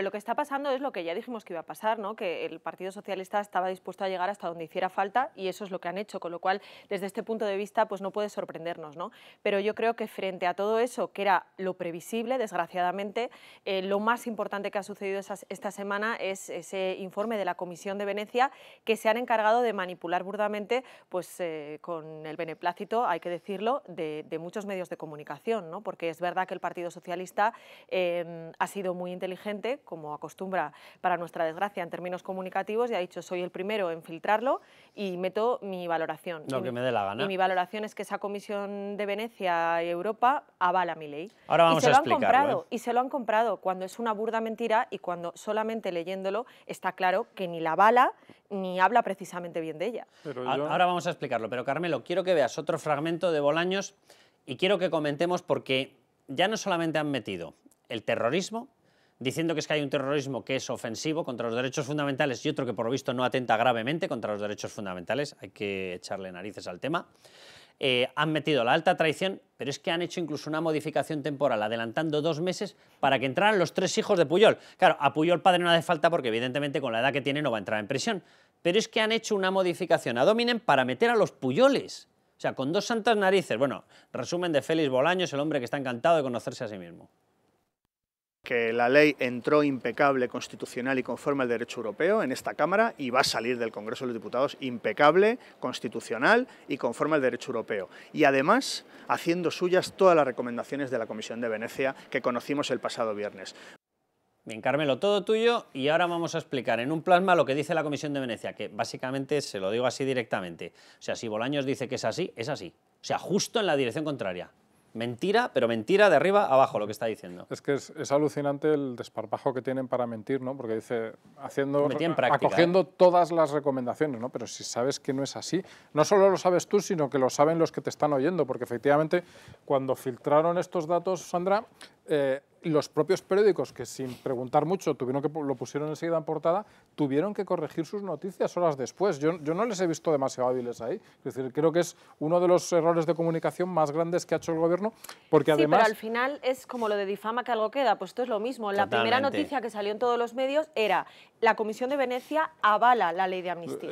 lo que está pasando es lo que ya dijimos que iba a pasar, ¿no? que el Partido Socialista estaba dispuesto a llegar hasta donde hiciera falta y eso es lo que han hecho, con lo cual desde este punto de vista pues no puede sorprendernos. Pero yo creo que frente a todo eso, que era lo previsible, desgraciadamente, eh, lo más importante que ha sucedido esta semana es ese informe de la Comisión de Venecia que se han encargado de manipular burdamente pues, eh, con el beneplácito, hay que decirlo, de, muchos medios de comunicación, porque es verdad que el Partido Socialista em, ha sido muy inteligente como acostumbra para nuestra desgracia en términos comunicativos, y ha dicho soy el primero en filtrarlo y meto mi valoración. Lo que me dé la gana. Y mi valoración es que esa comisión de Venecia y Europa avala mi ley. Ahora vamos se a lo han comprado, ¿eh? Y se lo han comprado cuando es una burda mentira y cuando solamente leyéndolo está claro que ni la avala ni habla precisamente bien de ella. Ahora vamos a explicarlo, pero Carmelo, quiero que veas otro fragmento de Bolaños y quiero que comentemos porque ya no solamente han metido el terrorismo, diciendo que es que hay un terrorismo que es ofensivo contra los derechos fundamentales y otro que por lo visto no atenta gravemente contra los derechos fundamentales, hay que echarle narices al tema. Eh, han metido la alta traición, pero es que han hecho incluso una modificación temporal, adelantando dos meses para que entraran los tres hijos de Puyol. Claro, a Puyol padre no hace falta porque evidentemente con la edad que tiene no va a entrar en prisión, pero es que han hecho una modificación a Dominem para meter a los Puyoles. O sea, con dos santas narices. Bueno, resumen de Félix Bolaños, el hombre que está encantado de conocerse a sí mismo que la ley entró impecable, constitucional y conforme al derecho europeo en esta Cámara y va a salir del Congreso de los Diputados impecable, constitucional y conforme al derecho europeo. Y además haciendo suyas todas las recomendaciones de la Comisión de Venecia que conocimos el pasado viernes. Bien, Carmelo, todo tuyo y ahora vamos a explicar en un plasma lo que dice la Comisión de Venecia, que básicamente se lo digo así directamente. O sea, si Bolaños dice que es así, es así. O sea, justo en la dirección contraria. Mentira, pero mentira de arriba abajo lo que está diciendo. Es que es, alucinante el desparpajo que tienen para mentir, ¿no? Porque dice, haciendo, práctica, acogiendo ¿eh? todas las recomendaciones, ¿no? Pero si sabes que no es así, no solo lo sabes tú, sino que lo saben los que te están oyendo, porque efectivamente cuando filtraron estos datos, Sandra, eh, los propios periódicos, que sin preguntar mucho tuvieron que lo pusieron enseguida en portada, tuvieron que corregir sus noticias horas después. Yo, no les he visto demasiado hábiles ahí. Es decir, creo que es uno de los errores de comunicación más grandes que ha hecho el gobierno, porque sí, pero al final es como lo de difama que algo queda, pues esto es lo mismo. La primera noticia que salió en todos los medios era la Comisión de Venecia avala la ley de amnistía.